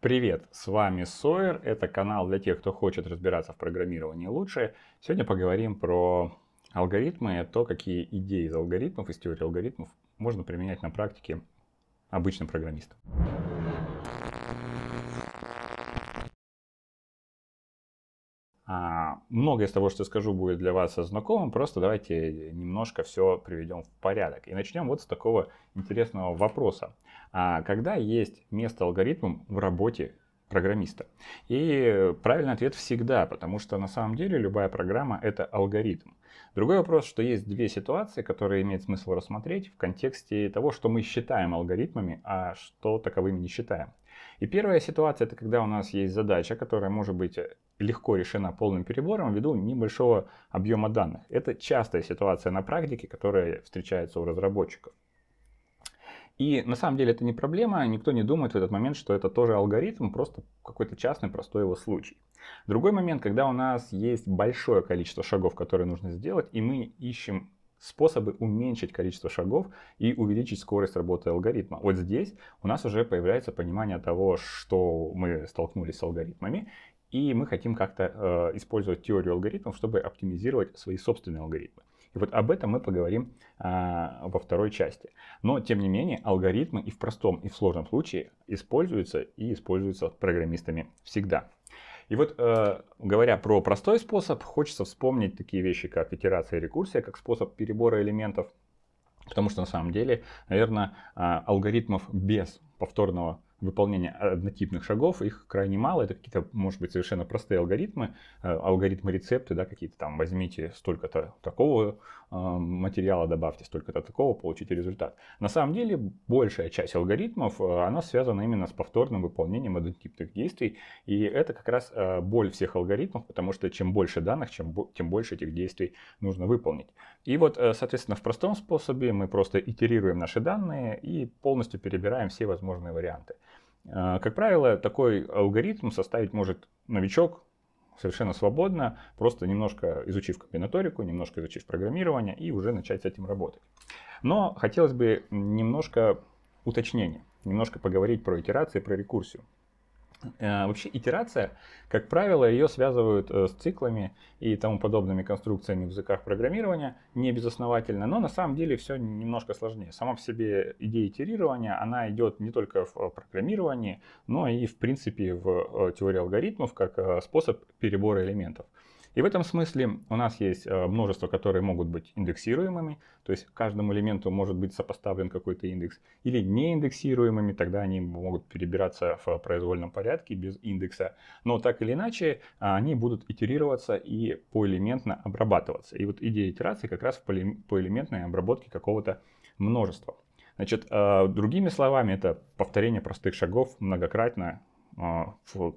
Привет, с вами Сойер, это канал для тех, кто хочет разбираться в программировании лучше. Сегодня поговорим про алгоритмы, то, какие идеи из алгоритмов, из теории алгоритмов можно применять на практике обычным программистам. А, многое из того, что скажу, будет для вас знакомым, просто давайте немножко все приведем в порядок. И начнем вот с такого интересного вопроса. А, когда есть место алгоритмам в работе программиста? И правильный ответ всегда, потому что на самом деле любая программа — это алгоритм. Другой вопрос, что есть две ситуации, которые имеет смысл рассмотреть в контексте того, что мы считаем алгоритмами, а что таковыми не считаем. И первая ситуация — это когда у нас есть задача, которая может быть легко решена полным перебором ввиду небольшого объема данных. Это частая ситуация на практике, которая встречается у разработчиков. И на самом деле это не проблема, никто не думает в этот момент, что это тоже алгоритм, просто какой-то частный простой его случай. Другой момент, когда у нас есть большое количество шагов, которые нужно сделать, и мы ищем способы уменьшить количество шагов и увеличить скорость работы алгоритма. Вот здесь у нас уже появляется понимание того, что мы столкнулись с алгоритмами, и мы хотим как-то э, использовать теорию алгоритмов, чтобы оптимизировать свои собственные алгоритмы. И вот об этом мы поговорим а, во второй части. Но, тем не менее, алгоритмы и в простом, и в сложном случае используются и используются программистами всегда. И вот, э, говоря про простой способ, хочется вспомнить такие вещи, как итерация и рекурсия, как способ перебора элементов. Потому что, на самом деле, наверное, а, алгоритмов без повторного выполнения однотипных шагов, их крайне мало. Это какие-то, может быть, совершенно простые алгоритмы, э, алгоритмы рецепты, да, какие-то там возьмите столько-то такого э, материала, добавьте столько-то такого, получите результат. На самом деле, большая часть алгоритмов, э, она связана именно с повторным выполнением однотипных действий, и это как раз боль всех алгоритмов, потому что чем больше данных, чем, тем больше этих действий нужно выполнить. И вот, соответственно, в простом способе мы просто итерируем наши данные и полностью перебираем все возможные варианты. А, как правило, такой алгоритм составить может новичок совершенно свободно, просто немножко изучив комбинаторику, немножко изучив программирование и уже начать с этим работать. Но хотелось бы немножко уточнения, немножко поговорить про итерации, про рекурсию. Э, вообще итерация, как правило, ее связывают э, с циклами и тому подобными конструкциями в языках программирования, не безосновательно, но на самом деле все немножко сложнее. Сама по себе идея итерирования, она идет не только в э, программировании, но и в принципе в теории алгоритмов, как способ перебора элементов. И в этом смысле у нас есть э, множество, которые могут быть индексируемыми, то есть каждому элементу может быть сопоставлен какой-то индекс, или неиндексируемыми, тогда они могут перебираться в произвольном порядке без индекса, но так или иначе а, они будут итерироваться и поэлементно обрабатываться. И вот идея итерации как раз в поэлементной обработке какого-то множества. Значит, э, другими словами, это повторение простых шагов многократно э, в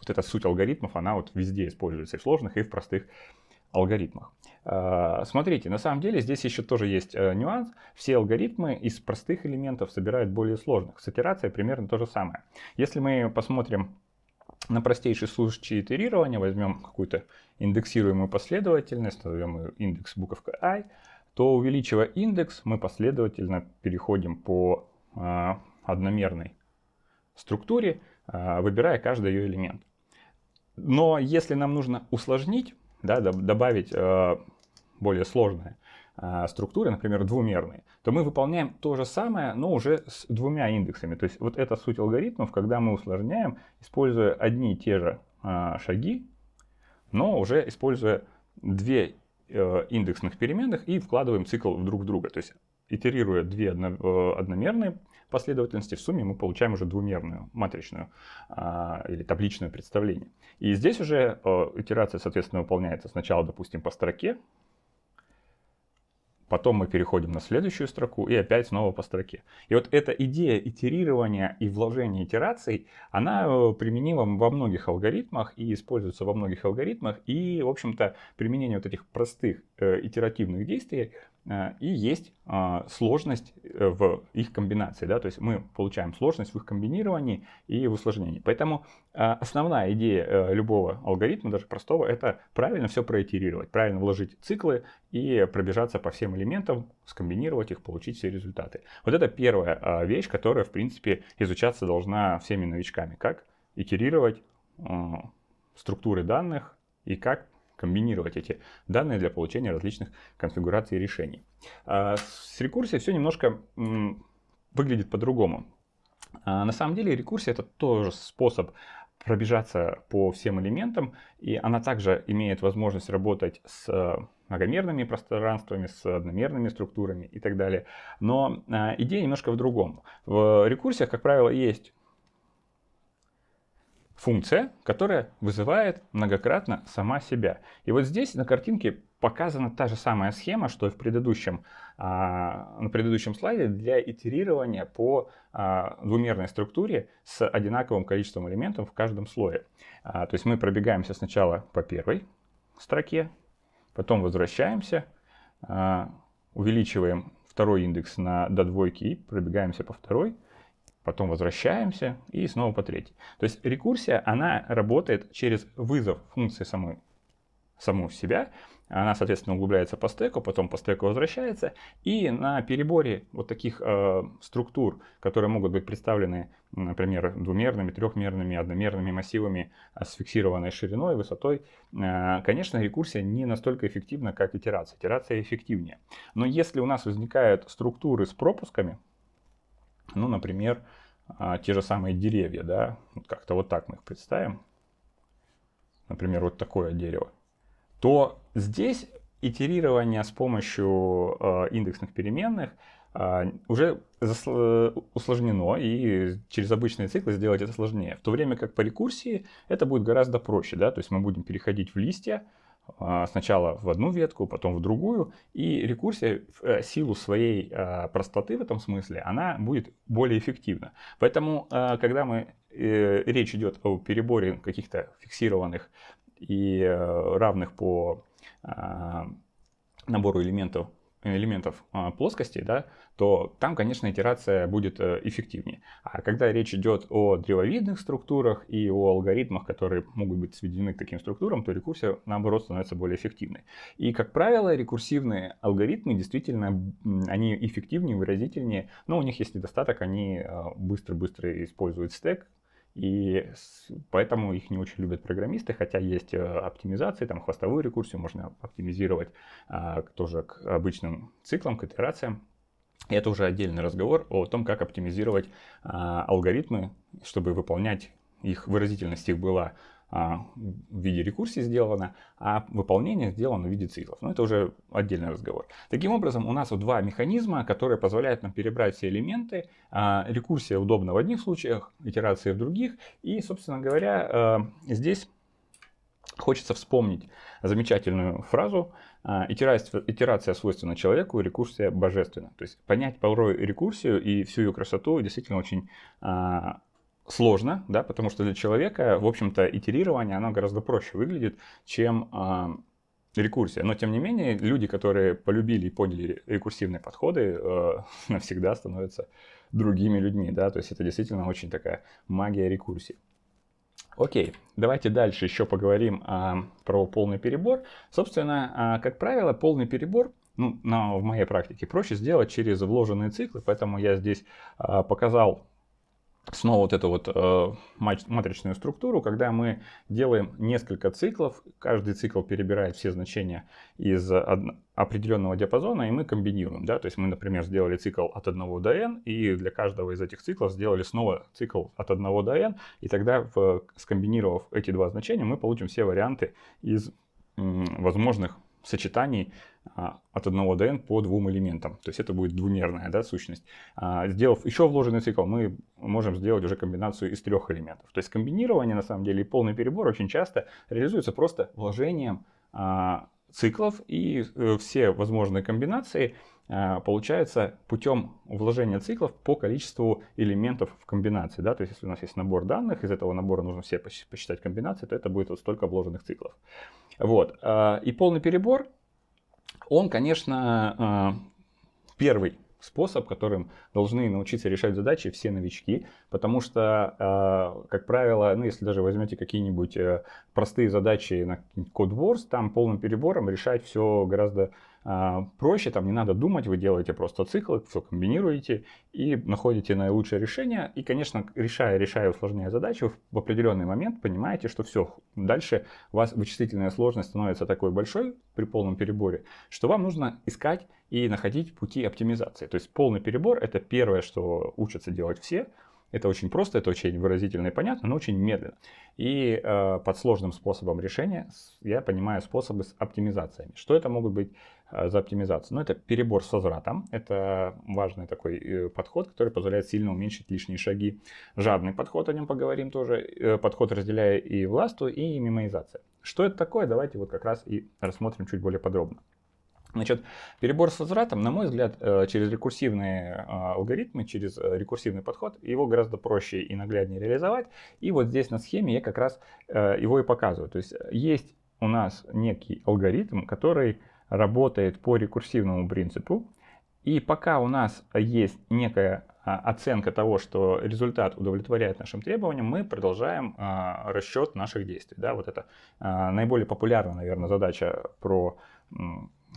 вот эта суть алгоритмов, она вот везде используется, и в сложных, и в простых алгоритмах. А, смотрите, на самом деле здесь еще тоже есть э, нюанс. Все алгоритмы из простых элементов собирают более сложных. С итерацией примерно то же самое. Если мы посмотрим на простейший случай итерирования, возьмем какую-то индексируемую последовательность, назовем ее индекс буковка i, то увеличивая индекс, мы последовательно переходим по а, одномерной структуре, а, выбирая каждый ее элемент. Но если нам нужно усложнить, да, добавить э, более сложные э, структуры, например, двумерные, то мы выполняем то же самое, но уже с двумя индексами. То есть вот это суть алгоритмов, когда мы усложняем, используя одни и те же э, шаги, но уже используя две э, индексных переменных и вкладываем цикл в друг в друга. То есть итерируя две э, одномерные последовательности, в сумме мы получаем уже двумерную, матричную а, или табличное представление. И здесь уже а, итерация, соответственно, выполняется сначала, допустим, по строке, потом мы переходим на следующую строку и опять снова по строке. И вот эта идея итерирования и вложения итераций, она э, применима во многих алгоритмах и используется во многих алгоритмах. И, в общем-то, применение вот этих простых э, итеративных действий Э, и есть а, сложность э, в их комбинации. Да? То есть мы получаем сложность в их комбинировании и в усложнении. Поэтому а, основная идея э, любого алгоритма, даже простого, это правильно все проитерировать, правильно вложить циклы и пробежаться по всем элементам, скомбинировать их, получить все результаты. Вот это первая а, вещь, которая, в принципе, изучаться должна всеми новичками. Как итерировать структуры данных и как комбинировать эти данные для получения различных конфигураций и решений. А с рекурсией все немножко выглядит по-другому. А на самом деле рекурсия это тоже способ пробежаться по всем элементам, и она также имеет возможность работать с э, многомерными пространствами, с одномерными структурами и так далее. Но а, идея немножко в другом. В рекурсиях, как правило, есть функция, которая вызывает многократно сама себя. И вот здесь на картинке показана та же самая схема, что и в предыдущем, а, на предыдущем слайде для итерирования по а, двумерной структуре с одинаковым количеством элементов в каждом слое. А, то есть мы пробегаемся сначала по первой строке, потом возвращаемся, увеличиваем второй индекс на, до двойки и пробегаемся по второй, потом возвращаемся и снова по третьей. То есть рекурсия, она работает через вызов функции самой, саму себя, она, соответственно, углубляется по стеку, потом по стеку возвращается, и на переборе вот таких э, структур, которые могут быть представлены, например, двумерными, трехмерными, одномерными массивами а с фиксированной шириной, высотой, э, конечно, рекурсия не настолько эффективна, как итерация. Итерация эффективнее. Но если у нас возникают структуры с пропусками, ну, например, а, те же самые деревья, да, как-то вот так мы их представим. Например, вот такое дерево. То здесь итерирование с помощью а, индексных переменных а, уже э, усложнено, и через обычные циклы сделать это сложнее. В то время как по рекурсии это будет гораздо проще, да, то есть мы будем переходить в листья, а, сначала в одну ветку, потом в другую, и рекурсия в э, силу своей а, простоты в этом смысле, она будет более эффективна. Поэтому, а, когда мы э, речь идет о переборе каких-то фиксированных и э, равных по набору элементов элементов а, плоскости, да, то там, конечно, итерация будет э, эффективнее. А когда речь идет о древовидных структурах и о алгоритмах, которые могут быть сведены к таким структурам, то рекурсия, наоборот, становится более эффективной. И, как правило, рекурсивные алгоритмы действительно, они эффективнее, выразительнее, но у них есть недостаток, они а, быстро-быстро используют стек, и поэтому их не очень любят программисты, хотя есть э, оптимизации, там хвостовую рекурсию можно оптимизировать а, тоже к обычным циклам, к итерациям. И это уже отдельный разговор о том, как оптимизировать а, алгоритмы, чтобы выполнять их выразительность их была а, в виде рекурсии сделано, а выполнение сделано в виде циклов. Но ну, это уже отдельный разговор. Таким образом, у нас вот два механизма, которые позволяют нам перебрать все элементы. А, рекурсия удобна в одних случаях, итерации в других. И, собственно говоря, а, здесь Хочется вспомнить замечательную фразу «Итерация свойственна человеку, рекурсия божественна». То есть понять порой рекурсию и всю ее красоту действительно очень сложно, да, потому что для человека, в общем-то, итерирование, оно гораздо проще выглядит, чем э, рекурсия. Но, тем не менее, люди, которые полюбили и поняли рекурсивные подходы, э, навсегда становятся другими людьми, да, то есть это действительно очень такая магия рекурсии. Окей, давайте дальше еще поговорим а, про полный перебор. Собственно, а, как правило, полный перебор ну, но в моей практике проще сделать через вложенные циклы, поэтому я здесь а, показал снова вот эту вот э, матричную структуру, когда мы делаем несколько циклов, каждый цикл перебирает все значения из определенного диапазона, и мы комбинируем, да, то есть мы, например, сделали цикл от 1 до n, и для каждого из этих циклов сделали снова цикл от 1 до n, и тогда, в, скомбинировав эти два значения, мы получим все варианты из м, возможных сочетаний а, от одного ДН по двум элементам. То есть это будет двумерная да, сущность. А, сделав еще вложенный цикл, мы можем сделать уже комбинацию из трех элементов. То есть комбинирование, на самом деле, и полный перебор очень часто реализуется просто вложением а, циклов, и э, все возможные комбинации получается путем вложения циклов по количеству элементов в комбинации. Да? То есть если у нас есть набор данных, из этого набора нужно все посчитать комбинации, то это будет вот столько вложенных циклов. Вот. Э, и полный перебор, он, конечно, э, первый способ, которым должны научиться решать задачи все новички, потому что, э, как правило, ну, если даже возьмете какие-нибудь простые задачи на кодворс, там полным перебором решать все гораздо а, проще, там не надо думать, вы делаете просто циклы, все комбинируете и находите наилучшее решение. И, конечно, решая, решая, усложняя задачу, в определенный момент понимаете, что все, дальше у вас вычислительная сложность становится такой большой при полном переборе, что вам нужно искать и находить пути оптимизации. То есть полный перебор — это первое, что учатся делать все — это очень просто, это очень выразительно и понятно, но очень медленно. И э, под сложным способом решения я понимаю способы с оптимизациями. Что это могут быть э, за оптимизации? Ну, это перебор с возвратом. Это важный такой э, подход, который позволяет сильно уменьшить лишние шаги. Жадный подход, о нем поговорим тоже. Э, подход, разделяя и властву, и мемоизация. Что это такое, давайте вот как раз и рассмотрим чуть более подробно. Значит, перебор с возвратом, на мой взгляд, э, через рекурсивные э, алгоритмы, через э, рекурсивный подход, его гораздо проще и нагляднее реализовать. И вот здесь на схеме я как раз его и показываю. То есть есть у нас некий алгоритм, который работает по рекурсивному принципу. И пока у нас есть некая а, оценка того, что результат удовлетворяет нашим требованиям, мы продолжаем а, расчет наших действий. Да, вот это а, наиболее популярная, наверное, задача про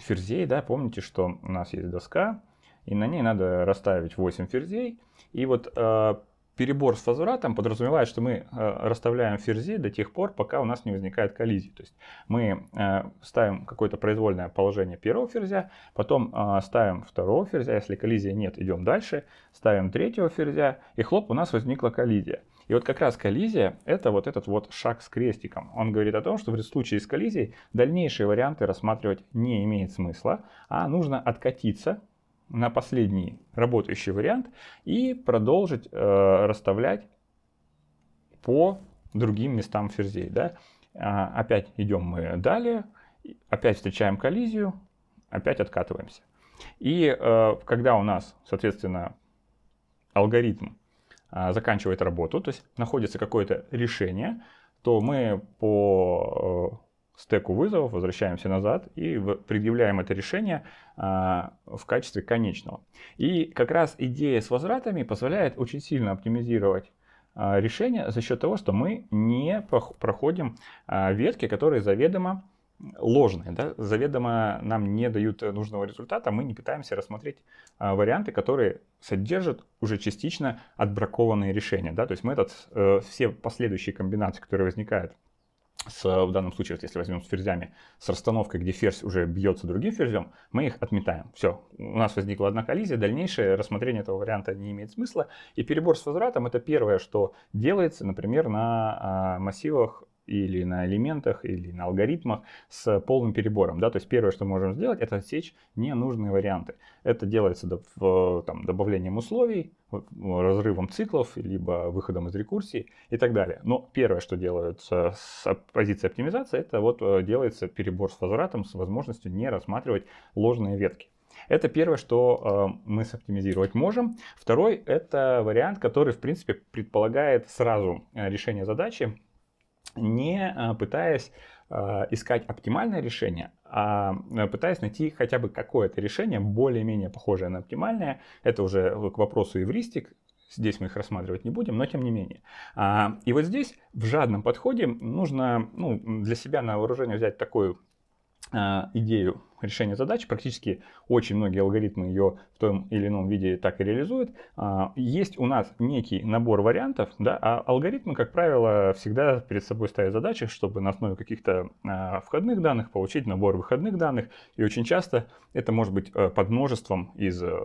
ферзей, да, помните, что у нас есть доска, и на ней надо расставить 8 ферзей. И вот э, перебор с возвратом подразумевает, что мы э, расставляем ферзи до тех пор, пока у нас не возникает коллизии. То есть мы э, ставим какое-то произвольное положение первого ферзя, потом э, ставим второго ферзя, если коллизии нет, идем дальше, ставим третьего ферзя, и хлоп, у нас возникла коллизия. И вот как раз коллизия — это вот этот вот шаг с крестиком. Он говорит о том, что в случае с коллизией дальнейшие варианты рассматривать не имеет смысла, а нужно откатиться на последний работающий вариант и продолжить э, расставлять по другим местам ферзей. Да? А, опять идем мы далее, опять встречаем коллизию, опять откатываемся. И э, когда у нас, соответственно, алгоритм а, заканчивает работу, то есть находится какое-то решение, то мы по э, стеку вызовов возвращаемся назад и предъявляем это решение а, в качестве конечного. И как раз идея с возвратами позволяет очень сильно оптимизировать а, решение за счет того, что мы не проходим ветки, которые заведомо ложные, да, заведомо нам не дают э, нужного результата, мы не пытаемся рассмотреть а, варианты, которые содержат уже частично отбракованные решения, да, то есть мы этот, э, все последующие комбинации, которые возникают с, э, в данном случае, если возьмем с ферзями, с расстановкой, где ферзь уже бьется другим ферзем, мы их отметаем. Все, у нас возникла одна коллизия, дальнейшее рассмотрение этого варианта не имеет смысла. И перебор с возвратом — это первое, что делается, например, на а, массивах или на элементах, или на алгоритмах с полным перебором. Да? То есть первое, что мы можем сделать, это отсечь ненужные варианты. Это делается там, добавлением условий, разрывом циклов, либо выходом из рекурсии и так далее. Но первое, что делается с позиции оптимизации, это вот э, делается перебор с возвратом с возможностью не рассматривать ложные ветки. Это первое, что э, мы соптимизировать можем. Второй — это вариант, который, в принципе, предполагает сразу э, решение задачи не а, пытаясь а, искать оптимальное решение, а, а пытаясь найти хотя бы какое-то решение, более-менее похожее на оптимальное. Это уже э, к вопросу эвристик, здесь мы их рассматривать не будем, но тем не менее. И вот здесь в жадном подходе нужно ну, для себя на вооружение взять такую а, идею решения задач. Практически очень многие алгоритмы ее в том или ином виде так и реализуют. А, есть у нас некий набор вариантов, да, а алгоритмы, как правило, всегда перед собой ставят задачи, чтобы на основе каких-то а, входных данных получить набор выходных данных. И очень часто это может быть э, под множеством из э,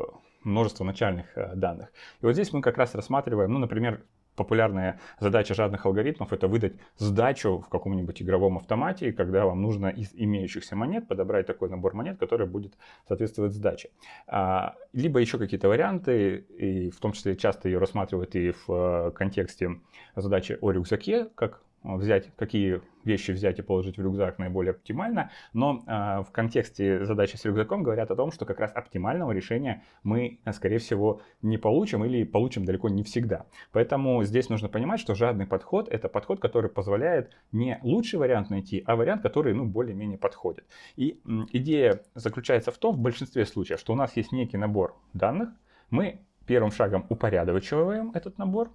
множества начальных э, данных. И вот здесь мы как раз рассматриваем, ну, например, популярная задача жадных алгоритмов это выдать сдачу в каком-нибудь игровом автомате, когда вам нужно из имеющихся монет подобрать такой набор монет, который будет соответствовать сдаче. А, либо еще какие-то варианты, и в том числе часто ее рассматривают и в э, контексте задачи о рюкзаке, как а, взять, какие вещи взять и положить в рюкзак наиболее оптимально, но э, в контексте задачи с рюкзаком говорят о том, что как раз оптимального решения мы, э, скорее всего, не получим или получим далеко не всегда. Поэтому здесь нужно понимать, что жадный подход — это подход, который позволяет не лучший вариант найти, а вариант, который, ну, более-менее подходит. И э, идея заключается в том, в большинстве случаев, что у нас есть некий набор данных, мы первым шагом упорядочиваем этот набор,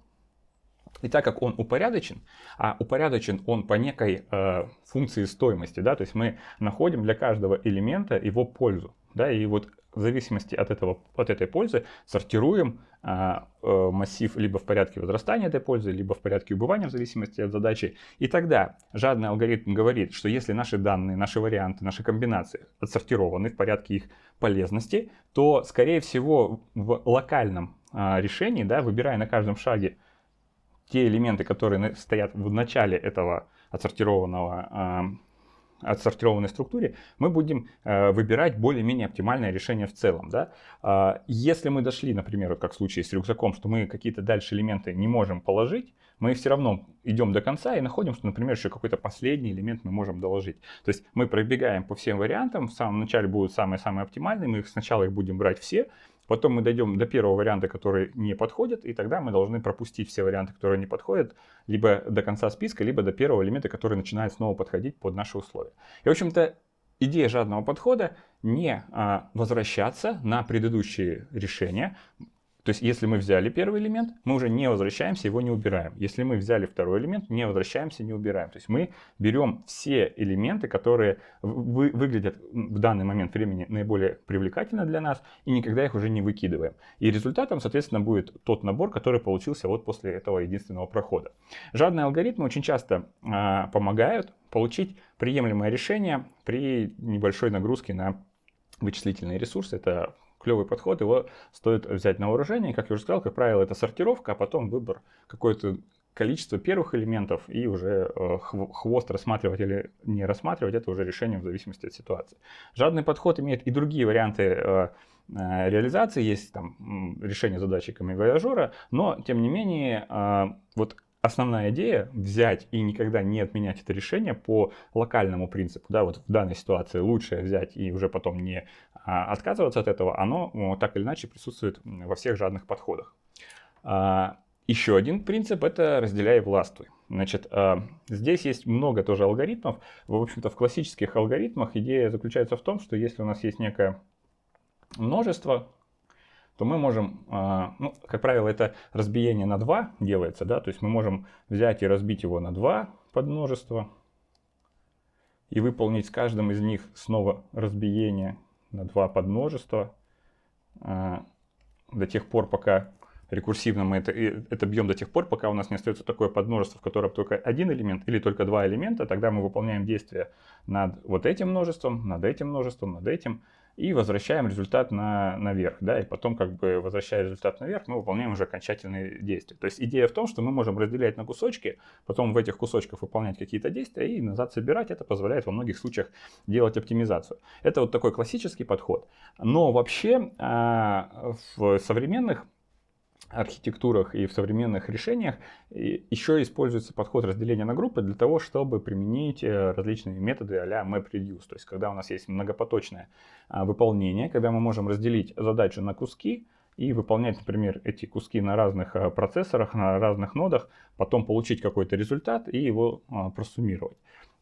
и так как он упорядочен, а упорядочен он по некой э, функции стоимости, да, то есть мы находим для каждого элемента его пользу, да, и вот в зависимости от, этого, от этой пользы сортируем а, э, массив либо в порядке возрастания этой пользы, либо в порядке убывания в зависимости от задачи. И тогда жадный алгоритм говорит, что если наши данные, наши варианты, наши комбинации отсортированы в порядке их полезности, то, скорее всего, в локальном а, решении, да, выбирая на каждом шаге те элементы, которые стоят в начале этого отсортированного а, отсортированной структуре, мы будем э, выбирать более-менее оптимальное решение в целом. Да? Э, если мы дошли, например, вот как в случае с рюкзаком, что мы какие-то дальше элементы не можем положить, мы все равно идем до конца и находим, что, например, еще какой-то последний элемент мы можем доложить. То есть мы пробегаем по всем вариантам, в самом начале будут самые-самые оптимальные, мы их сначала их будем брать все, Потом мы дойдем до первого варианта, который не подходит, и тогда мы должны пропустить все варианты, которые не подходят, либо до конца списка, либо до первого элемента, который начинает снова подходить под наши условия. И, в общем-то, идея жадного подхода не а, возвращаться на предыдущие решения, то есть, если мы взяли первый элемент, мы уже не возвращаемся, его не убираем. Если мы взяли второй элемент, не возвращаемся, не убираем. То есть, мы берем все элементы, которые вы, выглядят в данный момент времени наиболее привлекательно для нас, и никогда их уже не выкидываем. И результатом, соответственно, будет тот набор, который получился вот после этого единственного прохода. Жадные алгоритмы очень часто э, помогают получить приемлемое решение при небольшой нагрузке на вычислительные ресурсы. Это клевый подход, его стоит взять на вооружение. Как я уже сказал, как правило, это сортировка, а потом выбор какой-то количество первых элементов и уже э, хвост рассматривать или не рассматривать, это уже решение в зависимости от ситуации. Жадный подход имеет и другие варианты э, э, реализации, есть там решение задачи камевояжера, но тем не менее вот основная идея взять и никогда не отменять это решение по локальному принципу, да, вот в данной ситуации лучше взять и уже потом не а, отказываться от этого, оно ну, так или иначе присутствует во всех жадных подходах. А, еще один принцип это разделяй и властвуй. Значит, а, здесь есть много тоже алгоритмов. В общем-то, в классических алгоритмах идея заключается в том, что если у нас есть некое множество, то мы можем, а, ну, как правило, это разбиение на 2 делается, да, то есть мы можем взять и разбить его на 2 подмножества и выполнить с каждым из них снова разбиение на 2 подмножества до тех пор, пока рекурсивно мы это, это бьем до тех пор, пока у нас не остается такое подмножество, в котором только один элемент или только два элемента, тогда мы выполняем действие над вот этим множеством, над этим множеством, над этим, и возвращаем результат на, наверх, да, и потом как бы возвращая результат наверх, мы выполняем уже окончательные действия. То есть идея в том, что мы можем разделять на кусочки, потом в этих кусочках выполнять какие-то действия и назад собирать. Это позволяет во многих случаях делать оптимизацию. Это вот такой классический подход. Но вообще а, в современных архитектурах и в современных решениях еще используется подход разделения на группы для того, чтобы применить э, различные методы а-ля MapReduce. То есть, когда у нас есть многопоточное а, выполнение, когда мы можем разделить задачу на куски, и выполнять, например, эти куски на разных э, процессорах, на разных нодах, потом получить какой-то результат и его а, просуммировать.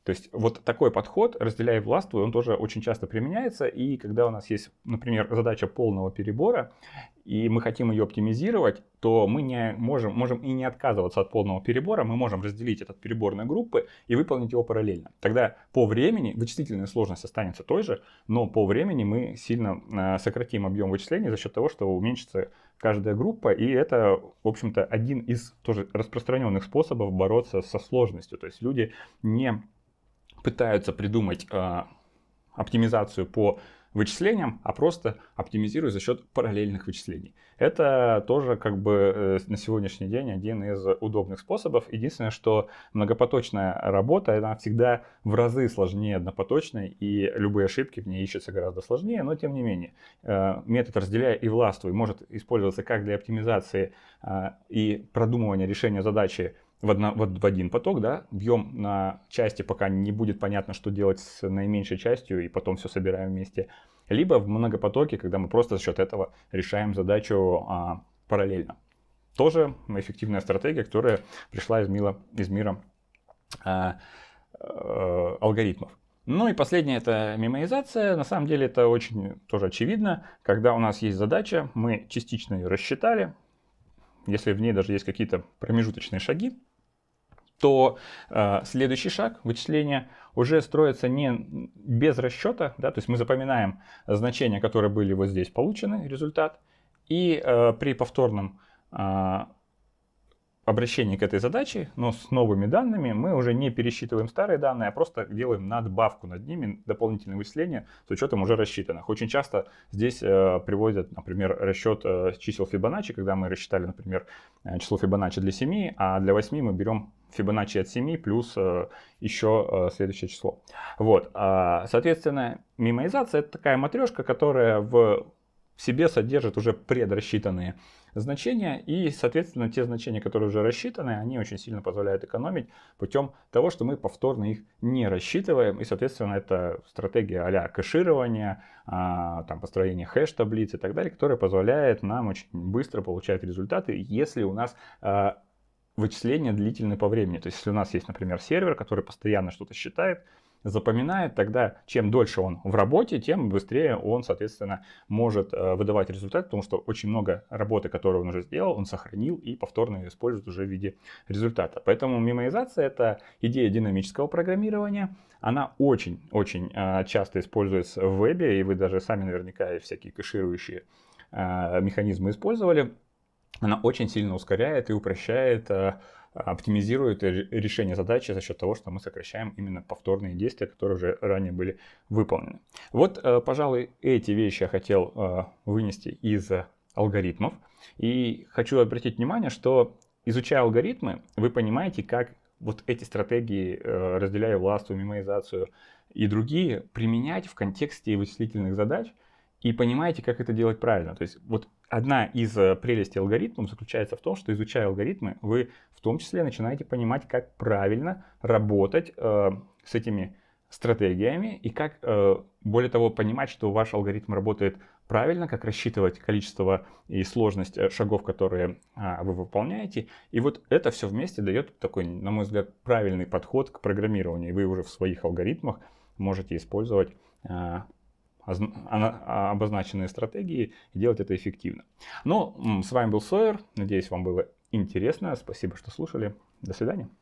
То есть вот такой подход, разделяя власть, он тоже очень часто применяется. И когда у нас есть, например, задача полного перебора, и мы хотим ее оптимизировать, то мы не можем, можем и не отказываться от полного перебора, мы можем разделить этот перебор на группы и выполнить его параллельно. Тогда по времени вычислительная сложность останется той же, но по времени мы сильно э, сократим объем вычислений за счет того, что уменьшится каждая группа, и это, в общем-то, один из тоже распространенных способов бороться со сложностью. То есть люди не пытаются придумать а, оптимизацию по вычислениям, а просто оптимизируют за счет параллельных вычислений. Это тоже как бы э, на сегодняшний день один из удобных способов. Единственное, что многопоточная работа, она всегда в разы сложнее однопоточной, и любые ошибки в ней ищутся гораздо сложнее, но тем не менее. Э, метод «разделяя и властвуй» может использоваться как для оптимизации а, и продумывания решения задачи в, одно, в, в один поток, да, бьем на части, пока не будет понятно, что делать с наименьшей частью, и потом все собираем вместе. Либо в многопотоке, когда мы просто за счет этого решаем задачу а, параллельно. Тоже эффективная стратегия, которая пришла из, мила, из мира а, а, алгоритмов. Ну и последнее это мемоизация. На самом деле это очень тоже очевидно. Когда у нас есть задача, мы частично ее рассчитали, если в ней даже есть какие-то промежуточные шаги, то э, следующий шаг вычисления уже строится не без расчета, да, то есть мы запоминаем значения, которые были вот здесь получены, результат, и э, при повторном э, обращении к этой задаче, но с новыми данными, мы уже не пересчитываем старые данные, а просто делаем надбавку над ними, дополнительные вычисления с учетом уже рассчитанных. Очень часто здесь э, приводят, например, расчет э, чисел Фибоначчи, когда мы рассчитали, например, э, число Фибоначчи для 7, а для 8 мы берем Fibonacci от 7 плюс э, еще э, следующее число. Вот, а, соответственно, мимоизация это такая матрешка, которая в себе содержит уже предрасчитанные значения, и, соответственно, те значения, которые уже рассчитаны, они очень сильно позволяют экономить путем того, что мы повторно их не рассчитываем, и, соответственно, это стратегия а-ля кэширования, а, там, построение хэш-таблиц и так далее, которая позволяет нам очень быстро получать результаты, если у нас а, вычисления длительны по времени. То есть, если у нас есть, например, сервер, который постоянно что-то считает, запоминает, тогда чем дольше он в работе, тем быстрее он, соответственно, может э, выдавать результат, потому что очень много работы, которую он уже сделал, он сохранил и повторно ее использует уже в виде результата. Поэтому мемоизация — это идея динамического программирования. Она очень-очень э, часто используется в вебе, и вы даже сами наверняка и всякие кэширующие э, механизмы использовали она очень сильно ускоряет и упрощает, э, оптимизирует решение задачи за счет того, что мы сокращаем именно повторные действия, которые уже ранее были выполнены. Вот, э, пожалуй, эти вещи я хотел э, вынести из алгоритмов. И хочу обратить внимание, что изучая алгоритмы, вы понимаете, как вот эти стратегии, разделяя властвую, мемоизацию и другие, применять в контексте вычислительных задач – и понимаете, как это делать правильно. То есть вот одна из э, прелестей алгоритмов заключается в том, что изучая алгоритмы, вы в том числе начинаете понимать, как правильно работать э, с этими стратегиями и как, э, более того, понимать, что ваш алгоритм работает правильно, как рассчитывать количество и сложность э, шагов, которые а, вы выполняете. И вот это все вместе дает такой, на мой взгляд, правильный подход к программированию. И вы уже в своих алгоритмах можете использовать а, а, обозначенные стратегии и делать это эффективно. Ну, с вами был Сойер. Надеюсь, вам было интересно. Спасибо, что слушали. До свидания.